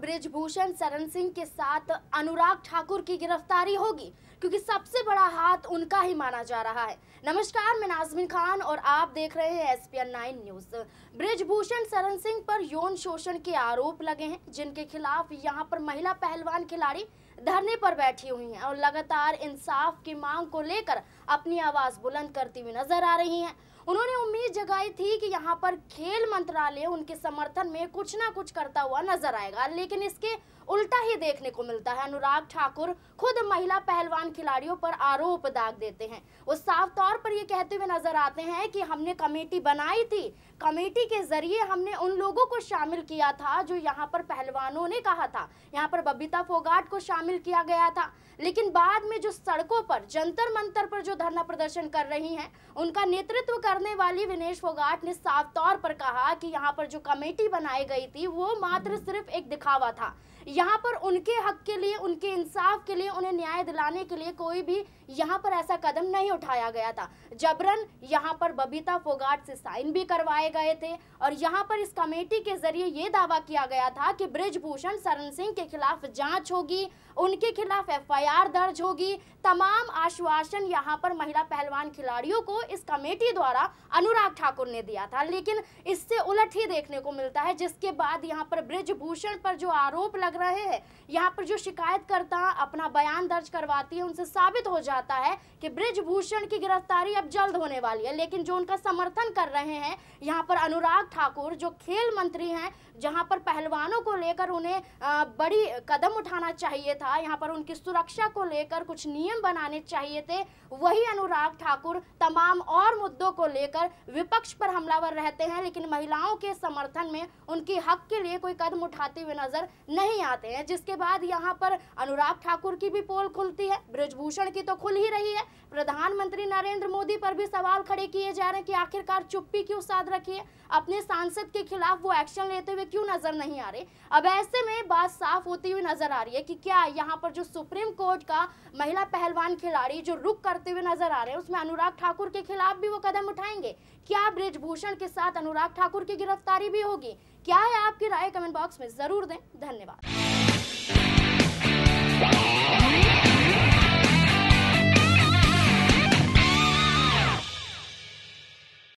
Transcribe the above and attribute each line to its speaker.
Speaker 1: ब्रिजभूषण शरण सिंह के साथ अनुराग ठाकुर की गिरफ्तारी होगी क्योंकि सबसे बड़ा हाथ उनका ही माना जा रहा है नमस्कार मैं नाजमिन खान और आप देख रहे हैं S P nine news Brijbhushan Sharan Singh पर यौन शोषण के आरोप लगे हैं जिनके खिलाफ यहाँ पर महिला पहलवान खिलाड़ी धरने पर बैठी हुई हैं और लगातार इंसाफ की मांग को लेकर अपनी आवाज़ बुलंद करती हुई नजर आ रही हैं उन्होंने उम्मीद जगाई थी कि यहाँ पर खेल मंत्रालय उनके समर्थन में कुछ ना कुछ करता हुआ नजर आएगा लेकिन इसके उल्टा ही देखने को मिलता है अनुराग ठाकुर खुद महिला पहलवान खिलाड़ियों पर आरोप दाग देते हैं वो साफ तौर पर ये कहते हुए नजर आते हैं कि हमने कमेटी बनाई थी कमेटी के जरिए हमने उन लोगों को शामिल किया था जो यहाँ पर पहलवानों ने कहा था यहाँ पर बबीता फोगाट को शामिल शामिल किया गया था लेकिन बाद में जो सड़कों पर जंतर मंतर पर जो धरना प्रदर्शन कर रही हैं उनका नेतृत्व करने वाली विनेश फोगाट ने साफ तौर पर कहा कि यहाँ पर जो कमेटी बनाई गई थी वो मात्र सिर्फ एक दिखावा था यहाँ पर उनके हक के लिए उनके इंसाफ के लिए उन्हें न्याय दिलाने के लिए कोई भी यहाँ पर ऐसा कदम नहीं उठाया गया था जबरन यहाँ पर बबीता फोगाट से साइन भी करवाए गए थे और यहाँ पर इस कमेटी के जरिए ये दावा किया गया था कि ब्रिजभूषण सरन सिंह के खिलाफ जांच होगी उनके खिलाफ एफआईआर दर्ज होगी तमाम आश्वासन यहाँ पर महिला पहलवान खिलाड़ियों को इस कमेटी द्वारा अनुराग ठाकुर ने दिया था लेकिन इससे उलट ही देखने को मिलता है जिसके बाद यहाँ पर ब्रिजभूषण पर जो आरोप लग रहे हैं यहाँ पर जो शिकायतकर्ता अपना बयान दर्ज करवाती है उनसे साबित हो जाता है कि ब्रिजभूषण की गिरफ्तारी अब जल्द होने वाली है लेकिन जो उनका समर्थन कर रहे हैं यहाँ पर अनुराग ठाकुर जो खेल मंत्री हैं जहाँ पर पहलवानों को लेकर उन्हें बड़ी कदम उठाना चाहिए था था यहाँ पर उनकी सुरक्षा को लेकर कुछ नियम बनाने चाहिए थे वही अनुराग ठाकुर तमाम और मुद्दों को लेकर विपक्ष पर हमलावर रहते हैं लेकिन महिलाओं के समर्थन में उनके हक के लिए कोई कदम उठाते हुए नजर नहीं आते हैं जिसके बाद यहाँ पर अनुराग ठाकुर की भी पोल खुलती है ब्रजभूषण की तो खुल ही रही है प्रधानमंत्री नरेंद्र मोदी पर भी सवाल खड़े किए जा रहे हैं कि आखिरकार चुप्पी क्यों साध रखी है अपने सांसद के खिलाफ वो एक्शन लेते हुए क्यों नजर नहीं आ रहे अब ऐसे में बात साफ होती हुई नजर आ रही है कि क्या यहाँ पर जो सुप्रीम कोर्ट का महिला पहलवान खिलाड़ी जो रुक करते हुए नजर आ रहे हैं उसमें अनुराग ठाकुर के खिलाफ भी वो कदम उठाएंगे क्या ब्रिजभूषण के साथ अनुराग ठाकुर की गिरफ्तारी भी होगी क्या है आपकी राय कमेंट बॉक्स में जरूर दें धन्यवाद